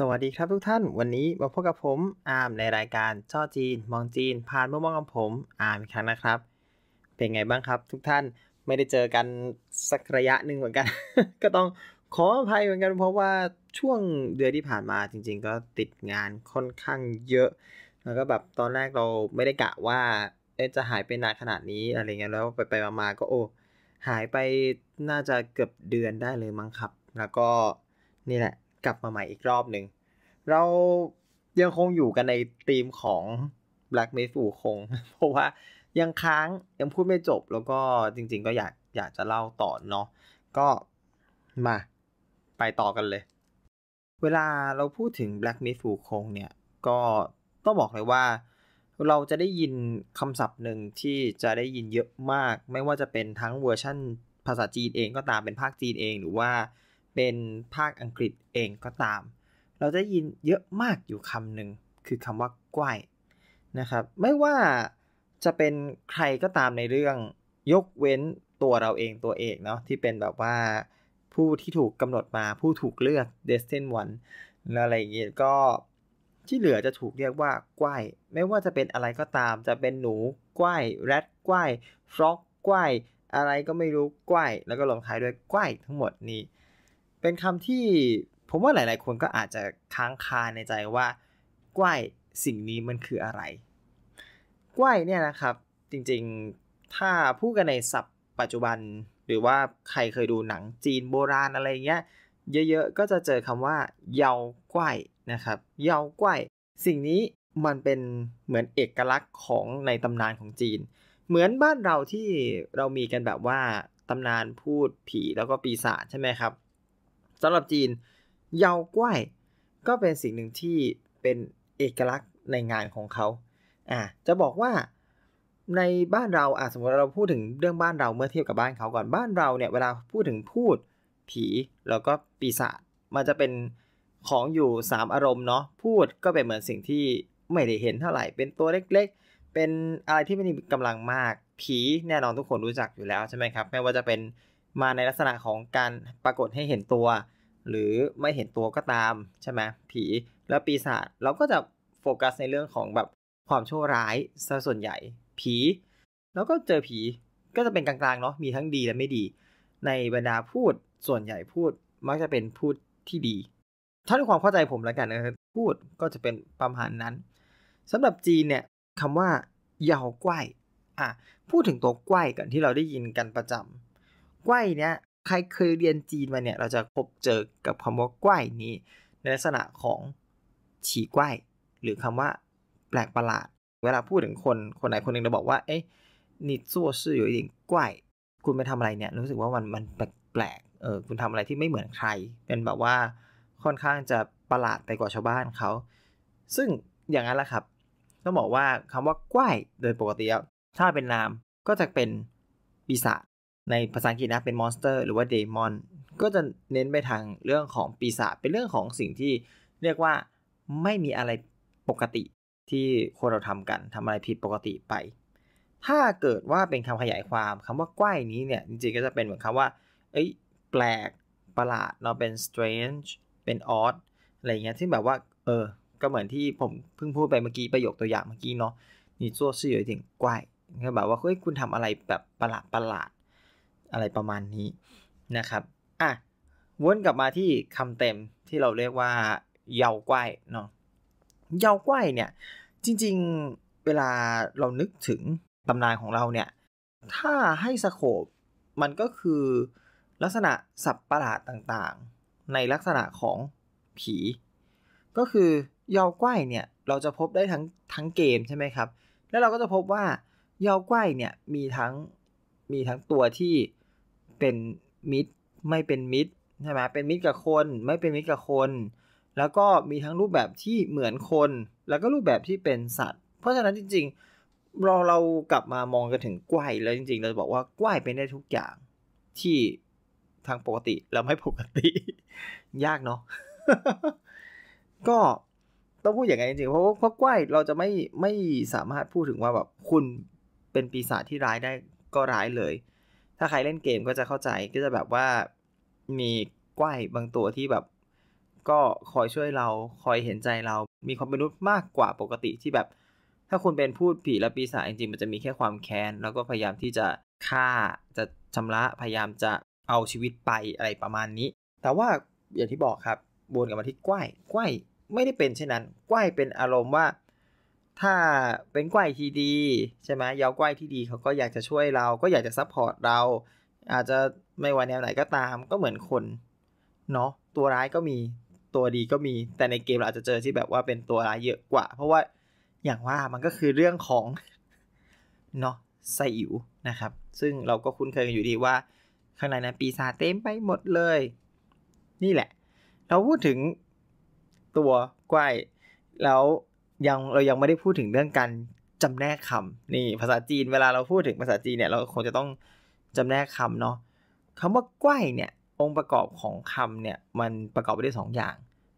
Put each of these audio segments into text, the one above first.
สวัสดีครับทุกท่านวันนี้มาพบกับผมอาร์มในรายการจ้อจีน มองจีนผ่านมุมมองของผมอาร์มอีกครั้งนะครับ เป็นไงบ้างครับ ทุกท่านไม่ได้เจอกันสักระยะหนึ่งเหมือนกัน ก็ต้องขออภัยเหมือนกันเพราะว่าช่วงเดือนที่ผ่านมาจริง ๆ ก็ติดงานค่อนข้างเยอะ แล้วก็แบบตอนแรกเราไม่ได้กะว่าจะหายไปนานขนาดนี้อะไรเงี้ยแล้วไปไปมาๆก็โอ้หายไปน่าจะเกือบเดือนได้เลยมั้งครับแล้วก็นี่แหละกลับมาใหม่อีกรอบหนึ่งเรายังคงอยู่กันในธีมของ Black m ม s ูคง เพราะว่ายังค้างยังพูดไม่จบแล้วก็จริงๆก็อยากอยากจะเล่าต่อเนาะก็มาไปต่อกันเลย เวลาเราพูดถึง Black m ม s ูคงเนี่ย ก็ต้องบอกเลยว่า เราจะได้ยินคำศัพท์หนึ่งที่จะได้ยินเยอะมาก ไม่ว่าจะเป็นทั้งเวอร์ชั่นภาษาจีนเองก็ตามเป็นภาคจีนเองหรือว่าเป็นภาคอังกฤษเองก็ตาม เราจะยินเยอะมากอยู่คำหนึ่ง คือคำว่ากว้ายนะครับ ไม่ว่าจะเป็นใครก็ตามในเรื่องยกเว้นตัวเราเองตัวเอกเนาะที่เป็นแบบว่าผู้ที่ถูกกำหนดมาผู้ถูกเลือก Destin 1อะไรอย่างเงี้ย ก็ที่เหลือจะถูกเรียกว่าก้ายไม่ว่าจะเป็นอะไรก็ตาม จะเป็นหนูก้ายแรดก้ายฟลอกก้ายอะไรก็ไม่รู้ก้ายแล้วก็ลงท้ายด้วยก้ายทั้งหมดนี้เป็นคำที่ผมว่าหลายๆคนก็อาจจะค้างคาในใจว่าก้วยสิ่งนี้มันคืออะไรก้วยเนี่ยนะครับจริงๆถ้าพูดกันในศัพท์ปัจจุบัน หรือว่าใครเคยดูหนังจีนโบราณอะไรเงี้ยเยอะๆ ก็จะเจอคำว่าเยาก้วยนะครับเยาก้วยสิ่งนี้มันเป็นเหมือนเอกลักษณ์ของในตำนานของจีน เหมือนบ้านเราที่เรามีกันแบบว่าตำนานพูดผีแล้วก็ปีศาจใช่ไหมครับสำหรับจีนเยาก้วย ก็เป็นสิ่งหนึ่งที่เป็นเอกลักษณ์ในงานของเขา อ่ะจะบอกว่าในบ้านเราอ่ะสมมติเราพูดถึงเรื่องบ้านเราเมื่อเทียบกับบ้านเขา ก่อน บ้านเราเนี่ยเวลาพูดถึงพูดผีแล้วก็ปีศาจ มันจะเป็นของอยู่3อารมณ์เนาะ พูดก็เป็นเหมือนสิ่งที่ไม่ได้เห็นเท่าไหร่ เป็นตัวเล็ก ๆ เป็นอะไรที่ไม่มีกำลังมาก ผีแน่นอนทุกคนรู้จักอยู่แล้วใช่ไหมครับ ไม่ว่าจะเป็นมาในลักษณะของการปรากฏให้เห็นตัว หรือไม่เห็นตัวก็ตามใช่ไหมผี แล้วปีศาจเราก็จะโฟกัสในเรื่องของแบบความชั่วร้ายซะส่วนใหญ่ผี แล้วก็เจอผีก็จะเป็นกลางๆเนาะมีทั้งดีและไม่ดี ในบรรดาพูดส่วนใหญ่พูด มักจะเป็นพูดที่ดีถ้าด้วยความเข้าใจผมแล้วกันนะพูดก็จะเป็นประมาณนั้น สำหรับจีนเนี่ยคำว่าเยาวกว้ายอ่ะพูดถึงตัวกว้ายกันที่เราได้ยินกันประจำกว้เนี้ยใครเคยเรียนจีนมาเนี่ยเราจะพบเจอกับคำว่ากว้นี้ ในลักษณะของฉี่กว้ หรือคำว่า แปลกประหลาด เวลาพูดถึงคนคนไหนคนหนึ่งจะบอกว่าเอ๊ะนี่ซั่วซื่ออยู่ดิ่งกว้คุณไปทำอะไรเนี่ย รู้สึกว่ามันมันแปลกเออคุณทำอะไรที่ไม่เหมือนใครเป็นแบบว่าค่อนข้างจะประหลาด ไปกว่าชาวบ้านเขา ซึ่งอย่างนั้นแหละครับต้องบอกว่าคำว่ากว้ โดยปกติถ้าเป็นนามก็จะเป็นปีศาจในภาษาอังกฤษนะ เป็นมอนสเตอร์หรือว่าเดมอนก็จะเน้นไปทางเรื่องของปีศาจเป็นเรื่องของสิ่งที่เรียกว่าไม่มีอะไรปกติที่คนเราทำกันทำอะไรผิดปกติไป ถ้าเกิดว่าเป็นคำขยายความคำว่าก้ยนี้เนี่ย จริงๆก็จะเป็นเหมือนคำว่า เอ้ยแปลกประหลาดเราเป็น strange เป็น odd อะไรเงี้ยที่แบบว่าเออก็เหมือนที่ผม เพิ่งพูดไปเมื่อกี้ประโยคตัวอย่างเมื่อกี้เนาะนี่ซัวซื่อถึงก้ยก็แบบว่าเฮ้ยคุณทำอะไรแบบประหลาดประหลาดอะไรประมาณนี้นะครับ อ่ะ วนกลับมาที่คำเต็มที่เราเรียกว่าเยาไกว้เนาะเยาไกว้เนี่ย จริงๆ เวลาเรานึกถึงตำนานของเราเนี่ย ถ้าให้สโคบมันก็คือลักษณะสับประหลาดต่างๆ ในลักษณะของผี ก็คือเยาไกว้เนี่ย เราจะพบได้ทั้งทั้งเกมใช่ไหมครับ แล้วเราก็จะพบว่าเยาไกว้เนี่ยมีทั้งมีทั้งตัวที่เป็นมิตรไม่เป็นมิตรใช่ไหมเป็นมิตรกับคน ไม่เป็นมิตรกับคน แล้วก็มีทั้งรูปแบบที่เหมือนคน แล้วก็รูปแบบที่เป็นสัตว์ เพราะฉะนั้นจริงๆเราเรากลับมามองกันถึงกล้วยแล้วจริง ๆ เราจะบอกว่ากล้วยเป็นได้ทุกอย่างที่ทางปกติแล้วไม่ปกติยากเนาะก็ต้องพูดอย่างไงจริงๆ เพราะเพราะกล้วยเราจะไม่ไม่สามารถพูดถึงว่าแบบคุณเป็นปีศาจที่ร้ายได้ก็ร้ายเลยถ้าใครเล่นเกมก็จะเข้าใจก็จะแบบว่ามีก้ายบางตัวที่แบบก็คอยช่วยเราคอยเห็นใจเรา มีความเป็นมนุษย์มากกว่าปกติที่แบบ ถ้าคุณเป็นพูดผีและปีศาจจริงๆมันจะมีแค่ความแค้น แล้วก็พยายามที่จะฆ่าจะชำระพยายามจะเอาชีวิตไปอะไรประมาณนี้ แต่ว่าอย่างที่บอกครับวนกับมาที่ก้ายก้ายไม่ได้เป็นเช่นนั้นก้ายเป็นอารมณ์ว่าถ้าเป็นกล้วยที่ดีใช่ไหมยากล้วยที่ดีเขาก็อยากจะช่วยเราก็อยากจะซัพพอร์ตเรา อาจจะไม่ว่าแนวไหนก็ตาม ก็เหมือนคนเนาะตัวร้ายก็มีตัวดีก็มีแต่ในเกมเราอาจจะเจอที่แบบว่าเป็นตัวร้ายเยอะกว่า เพราะว่าอย่างว่ามันก็คือเรื่องของเนาะไซอิ๋วนะครับ ซึ่งเราก็คุ้นเคยกันอยู่ดีว่าข้างในนั้นปีศาจเต็มไปหมดเลย นี่แหละ เราพูดถึงตัวกว้ยแล้วยังเรายังไม่ได้พูดถึงเรื่องการจำแนกคำนี่ภาษาจีน เวลาเราพูดถึงภาษาจีนเนี่ยเราคงจะต้องจำแนกคำเนาะคำว่าก้วยเนี่ยองค์ประกอบของคำเนี่ยมันประกอบไปด้วยสองอย่าง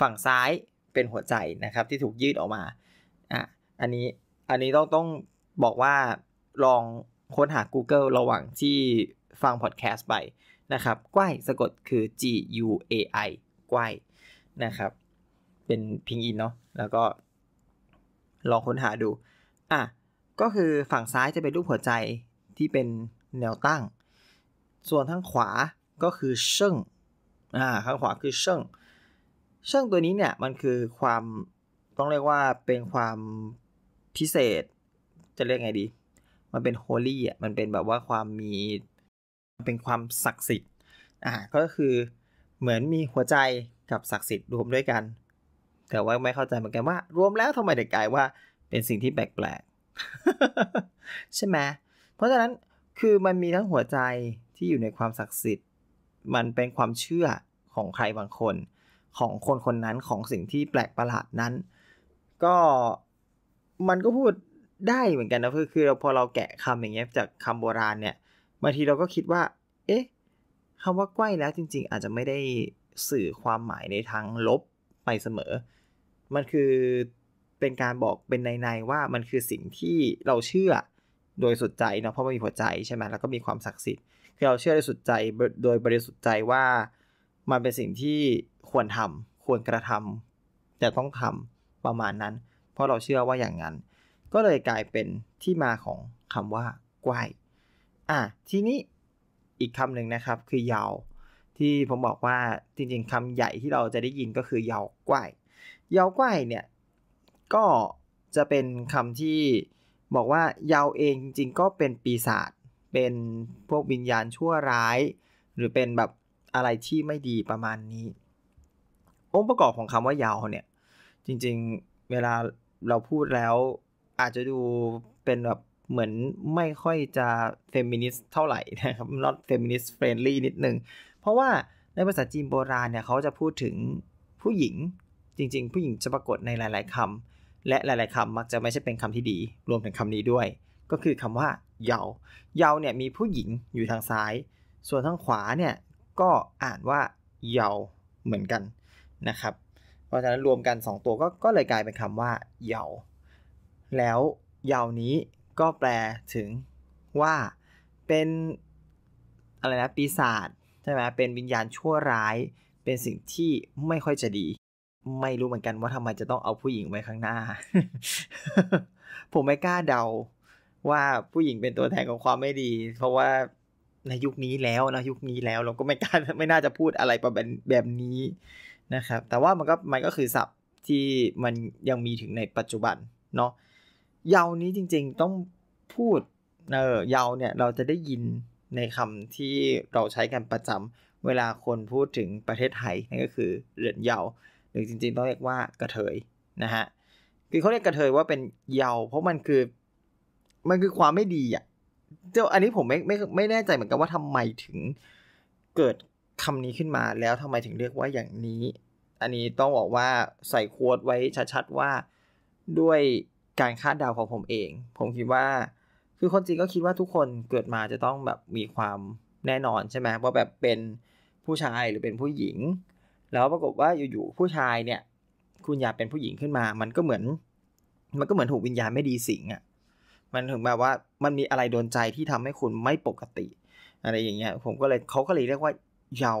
ฝั่งซ้ายเป็นหัวใจนะครับที่ถูกยืดออกมาอ่ะอันนี้อันนี้ต้องต้องบอกว่าลองค้นหา Google ระหว่างที่ฟังพอดแคสต์ไปนะครับก้วยสะกดคือ G U A I ก้วยนะครับ เป็นพิงอินเนาะแล้วก็ลองค้นหาดู อ่ะ ก็คือฝั่งซ้ายจะเป็นรูปหัวใจที่เป็นแนวตั้ง ส่วนทางขวาก็คือเชิงอ่าข้างขวาคือเชิงเชิงตัวนี้เนี่ย มันคือความ ต้องเรียกว่าเป็นความพิเศษ จะเรียกไงดี มันเป็นโฮลี่อ่ะ มันเป็นแบบว่าความมี เป็นความศักดิ์สิทธิ์ อ่า ก็คือเหมือนมีหัวใจกับศักดิ์สิทธิ์รวมด้วยกันแต่ว่าไม่เข้าใจเหมือนกันว่ารวมแล้วทำไมถึงกลายว่า เป็นสิ่งที่แปลกๆ ใช่ไหมเพราะฉะนั้นคือมันมีทั้งหัวใจที่อยู่ในความศักดิ์สิทธิ์มันเป็นความเชื่อของใครบางคนของคนคนนั้นของสิ่งที่แปลกประหลาดนั้น ก็มันก็พูดได้เหมือนกันนะคือคือเราพอเราแกะคำอย่างเงี้ยจากคำโบราณเนี่ยบางทีเราก็คิดว่า เอ๊ะคำว่าใกล้แล้วจริงๆ อาจจะไม่ได้สื่อความหมายในทางลบไปเสมอมันคือเป็นการบอกเป็นในๆว่ามันคือสิ่งที่เราเชื่อโดยสุดใจเนาะเพราะมันมีหัวใจใช่ไหมแล้วก็มีความศักดิ์สิทธิ์คือเราเชื่อโดยสุดใจโดยบริสุทธิ์ใจว่า มันเป็นสิ่งที่ควรทำควรกระทำ แต่ต้องทำประมาณนั้น เพราะเราเชื่อว่าอย่างนั้น ก็เลยกลายเป็นที่มาของคำว่ากว้ายอ่ะทีนี้อีกคำหนึ่งนะครับคือยาวที่ผมบอกว่าจริงๆคำใหญ่ที่เราจะได้ยินก็คือยาวกว้ายเยาวกว้เนี่ย ก็จะเป็นคำที่บอกว่าเยาวเองจริงๆ ก็เป็นปีศาจ เป็นพวกวิญญาณชั่วร้าย หรือเป็นแบบอะไรที่ไม่ดีประมาณนี้ องค์ประกอบของคำว่าเยาวเนี่ย จริงๆเวลาเราพูดแล้วอาจจะดูเป็นแบบเหมือนไม่ค่อยจะเฟมินิสต์เท่าไหร่นะครับ not feminist friendly นิดนึง เพราะว่าในภาษาจีนโบราณเนี่ยเขาจะพูดถึงผู้หญิงจริงๆ ผู้หญิงจะปรากฏในหลายๆคำและหลาย ๆคำมักจะไม่ใช่เป็นคำที่ดี รวมถึงคำนี้ด้วย ก็คือคำว่าเยาเยาเนี่ยมีผู้หญิงอยู่ทางซ้าย ส่วนทางขวาเนี่ยก็อ่านว่าเยาเหมือนกันนะครับเพราะฉะนั้นรวมกัน 2 ตัวก็ก็เลยกลายเป็นคำว่าเยาแล้วเยานี้ก็แปลถึงว่าเป็นอะไรนะปีศาจใช่ไหมเป็นวิญญาณชั่วร้าย เป็นสิ่งที่ไม่ค่อยจะดีไม่รู้เหมือนกันว่าทำไมจะต้องเอาผู้หญิงไว้ข้างหน้า ผมไม่กล้าเดาว่าผู้หญิงเป็นตัวแทนของความไม่ดี เพราะว่าในยุคนี้แล้วนะยุคนี้แล้วเราก็ไม่กล้าไม่น่าจะพูดอะไรประแบบนี้นะครับ แต่ว่ามันก็มันก็คือศัพท์ที่มันยังมีถึงในปัจจุบันเนาะเยาวนี้จริงๆต้องพูดเออเยาวเนี่ยเราจะได้ยินในคำที่เราใช้กันประจำเวลาคนพูดถึงประเทศไทยนั่นก็คือเรือนเยาวหรือจริงๆต้องเรียกว่ากระเทยนะฮะ คือเขาเรียกกระเทยว่าเป็นเยาวเพราะมันคือ มันคือความไม่ดีอ่ะ เจ้าอันนี้ผมไม่ไม่ไม่แน่ใจเหมือนกันว่าทำไมถึงเกิดคำนี้ขึ้นมาแล้วทำไมถึงเรียกว่าอย่างนี้ อันนี้ต้องบอกว่าใส่โค้ดไว้ชัดๆว่าด้วยการคาดเดาของผมเอง ผมคิดว่า คือคนจริงก็คิดว่าทุกคนเกิดมาจะต้องแบบมีความแน่นอนใช่ไหมว่าแบบเป็นผู้ชายหรือเป็นผู้หญิงแล้วปรากฏว่าอยู่ๆผู้ชายเนี่ย คุณอยากเป็นผู้หญิงขึ้นมา มันก็เหมือน มันก็เหมือนถูกวิญญาณไม่ดีสิงอะ่ะมันถึงแบบว่ามันมีอะไรโดนใจที่ทำให้คุณไม่ปกติอะไรอย่างเงี้ยผมก็เลยเขาก็เลยเรียกว่าเยา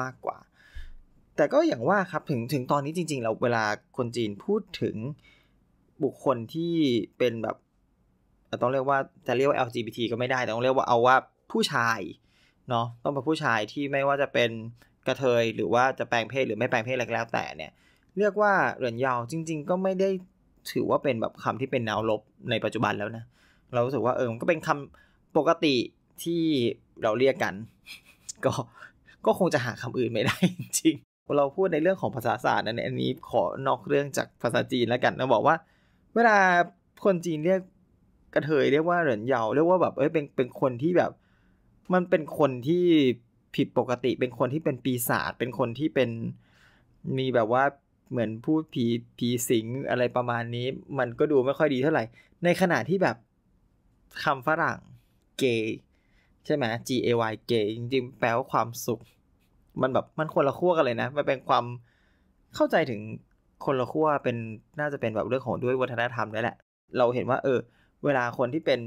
มากกว่า แต่ก็อย่างว่าครับถึงถึงตอนนี้จริงๆ เราเวลาคนจีนพูดถึงบุคคลที่เป็นแบบ ต้องเรียกว่าจะเรียกว่า LGBT ก็ไม่ได้แต่ต้องเรียกว่าเอาว่าผู้ชายเนาะต้องเป็นผู้ชายที่ไม่ว่าจะเป็นกระเทย หรือว่าจะแปลงเพศหรือไม่แปลงเพศอะไรก็แล้ว แต่เนี่ย เรียกว่าเหรินยาวจริง ๆ ก็ไม่ได้ถือว่าเป็นแบบคำที่เป็นแนวลบในปัจจุบันแล้วนะ เรารู้สึกว่าเออมันก็เป็นคำปกติที่เราเรียกกัน ก็ก็คงจะหาคำอื่นไม่ได้จริงเราพูดในเรื่องของภาษาศาสตร์นะเนอันนี้ ขอนอกเรื่องจากภาษาจีนแล้วกันเราบอกว่าเวลาคนจีนเรียกกระเทยเรียกว่าเหรินเยาเรียกว่าแบบเอ้ยเป็นเป็นคนที่แบบมันเป็นคนที่ผิดปกติเป็นคนที่เป็นปีศาจเป็นคนที่เป็น มีแบบว่าเหมือนพูดผีผีสิงอะไรประมาณนี้มันก็ดูไม่ค่อยดีเท่าไหร่ ในขณะที่แบบคำฝรั่งเกย์ใช่ไหม G A Y เกย์จริงๆ แปลว่าความสุข มันแบบมันคนละขั้วกันเลยนะ มันเป็นความเข้าใจถึงคนละขั้วเป็นน่าจะเป็นแบบเรื่องของด้วยวัฒนธรรมด้วยแหละ เราเห็นว่า เออ เวลาคนที่เป็น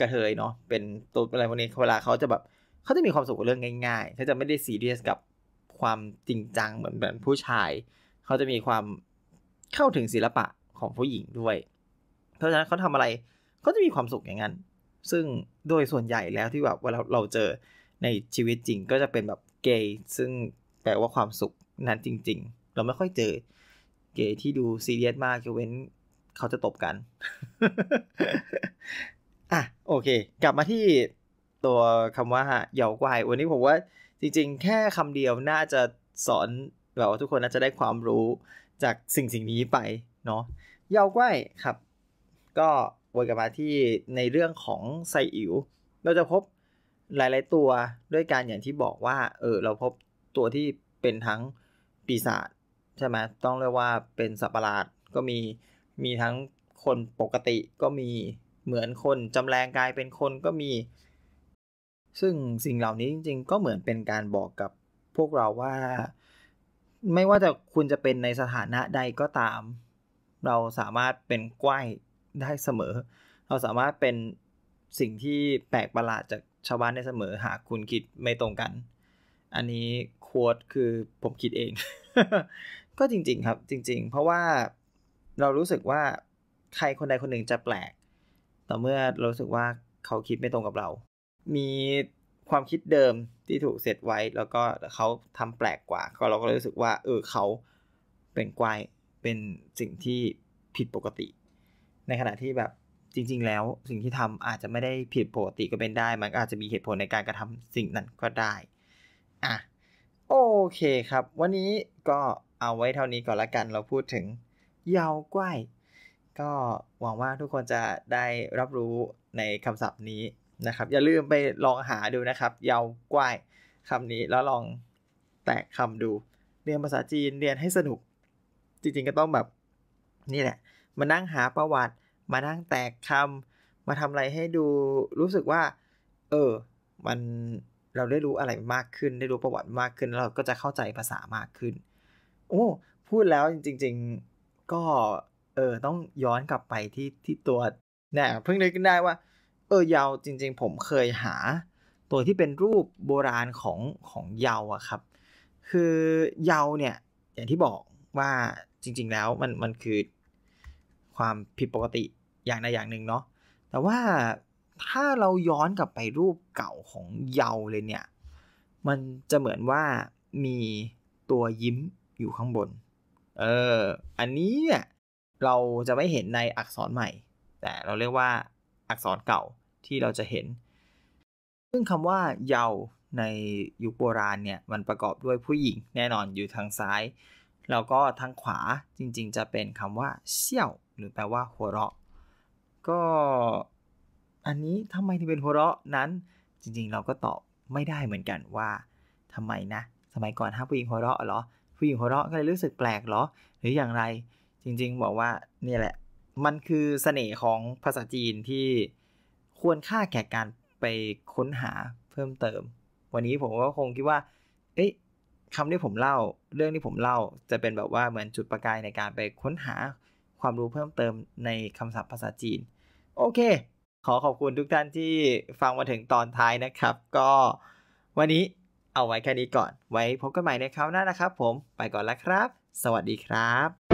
กระเทยเนาะเป็นตัวอะไรพวกนี้เวลาเขาจะแบบเขาจะมีความสุขกับเรื่องง่าย ๆ เขาจะไม่ได้ซีเรียสกับความจริงจัง เหมือนแบบผู้ชาย เขาจะมีความเข้าถึงศิลปะของผู้หญิงด้วย เพราะฉะนั้นเขาทำอะไรเขาจะมีความสุขอย่างนั้น ซึ่งโดยส่วนใหญ่แล้วที่แบบเวลาเราเจอในชีวิตจริงก็จะเป็นแบบเกย์ซึ่งแปลว่าความสุขนั้นจริง ๆ เราไม่ค่อยเจอเกย์ที่ดูซีเรียสมากกเว้น เขาจะตบกันอ่ะโอเค กลับมาที่ตัวคำว่าเหยาไกววันนี้ผมว่าจริง ๆ แค่คำเดียวน่าจะสอนแบบว่าทุกคนน่าจะได้ความรู้จากสิ่งสิ่งนี้ไปเนาะเหยาไกวครับ ก็วนกลับมาที่ในเรื่องของไซอิ๋วเราจะพบหลาย ๆ ตัวด้วยการอย่างที่บอกว่า เออ เราพบตัวที่เป็นทั้งปีศาจใช่ไหมต้องเรียกว่าเป็นสัตว์ประหลาดก็มี มีทั้งคนปกติ ก็มีเหมือนคนจำแรงกายเป็นคนก็มีซึ่งสิ่งเหล่านี้จริงๆ ก็เหมือนเป็นการบอกกับพวกเราว่า ไม่ว่าจะคุณจะเป็นในสถานะใดก็ตาม เราสามารถเป็นก้วยได้เสมอ เราสามารถเป็นสิ่งที่แปลกประหลาดจากชาวบ้านได้เสมอ หากคุณคิดไม่ตรงกัน อันนี้โค้ดคือผมคิดเอง ก็จริงๆครับ จริงๆ เพราะว่าเรารู้สึกว่าใครคนใดคนหนึ่งจะแปลก ต่อเมื่อเรารู้สึกว่าเขาคิดไม่ตรงกับเรามีความคิดเดิมที่ถูกเสร็จไว้ แล้วก็เขาทำแปลกกว่า ก็เราก็รู้สึกว่าเออเขาเป็นกวายเป็นสิ่งที่ผิดปกติ ในขณะที่แบบจริงๆแล้วสิ่งที่ทำอาจจะไม่ได้ผิดปกติก็เป็นได้ มันอาจจะมีเหตุผลในการกระทำสิ่งนั้นก็ได้ อ่ะโอเคครับ วันนี้ก็เอาไว้เท่านี้ก่อนละกันเราพูดถึงเยาวกว้ยก็หวังว่าทุกคนจะได้รับรู้ในคำศัพท์นี้นะครับอย่าลืมไปลองหาดูนะครับเยาวกว้ายคำนี้ แล้วลองแตกคำดู เรียนภาษาจีนเรียนให้สนุก จริงๆก็ต้องแบบนี่แหละ มานั่งหาประวัติ มานั่งแตกคำมาทำอะไรให้ดู รู้สึกว่าเออมันเราได้รู้อะไรมากขึ้น ได้รู้ประวัติมากขึ้น เราก็จะเข้าใจภาษามากขึ้น โอ้พูดแล้วจริงๆก็เออต้องย้อนกลับไปที่ที่ตัวเนี่ยเพิ่งนึกขึ้นได้ว่าเออยาวจริงๆผมเคยหา ตัวที่เป็นรูปโบราณของของยาวอะครับ คือยาวเนี่ยอย่างที่บอกว่าจริงๆแล้วมันมันคือความผิดปกติอย่างใดอย่างหนึ่งเนาะแต่ว่าถ้าเราย้อนกลับไปรูปเก่าของเยาเลยเนี่ยมันจะเหมือนว่ามีตัวยิ้มอยู่ข้างบนเอออันนี้เนี่ยเราจะไม่เห็นในอักษรใหม่ แต่เราเรียกว่าอักษรเก่าที่เราจะเห็น ซึ่งคำว่าเยาในยุคโบราณเนี่ย มันประกอบด้วยผู้หญิงแน่นอนอยู่ทางซ้าย แล้วก็ทางขวาจริงๆ จะเป็นคำว่าเซี่ยว หรือแปลว่า หัวเราะ ก็อันนี้ทำไมถึงเป็นหัวเราะนั้น จริงๆ เราก็ตอบไม่ได้เหมือนกันว่าทำไมนะ สมัยก่อนห้าผู้หญิงหัวเราะเหรอ ผู้หญิงหัวเราะก็เลยรู้สึกแปลกเหรอ หรืออย่างไร จริงๆ บอกว่านี่แหละ มันคือเสน่ห์ของภาษาจีนที่ควรค่าแก่การไปค้นหาเพิ่มเติม วันนี้ผมก็คงคิดว่าเอ๊ะคำที่ผมเล่าเรื่องที่ผมเล่าจะเป็นแบบว่าเหมือนจุดประกายในการไปค้นหาความรู้เพิ่มเติมในคำศัพท์ภาษาจีน โอเค ขอขอบคุณทุกท่านที่ฟังมาถึงตอนท้ายนะครับ ก็วันนี้เอาไว้แค่นี้ก่อนไว้พบกันใหม่ในคราวหน้านะครับ ผมไปก่อนแล้วครับ สวัสดีครับ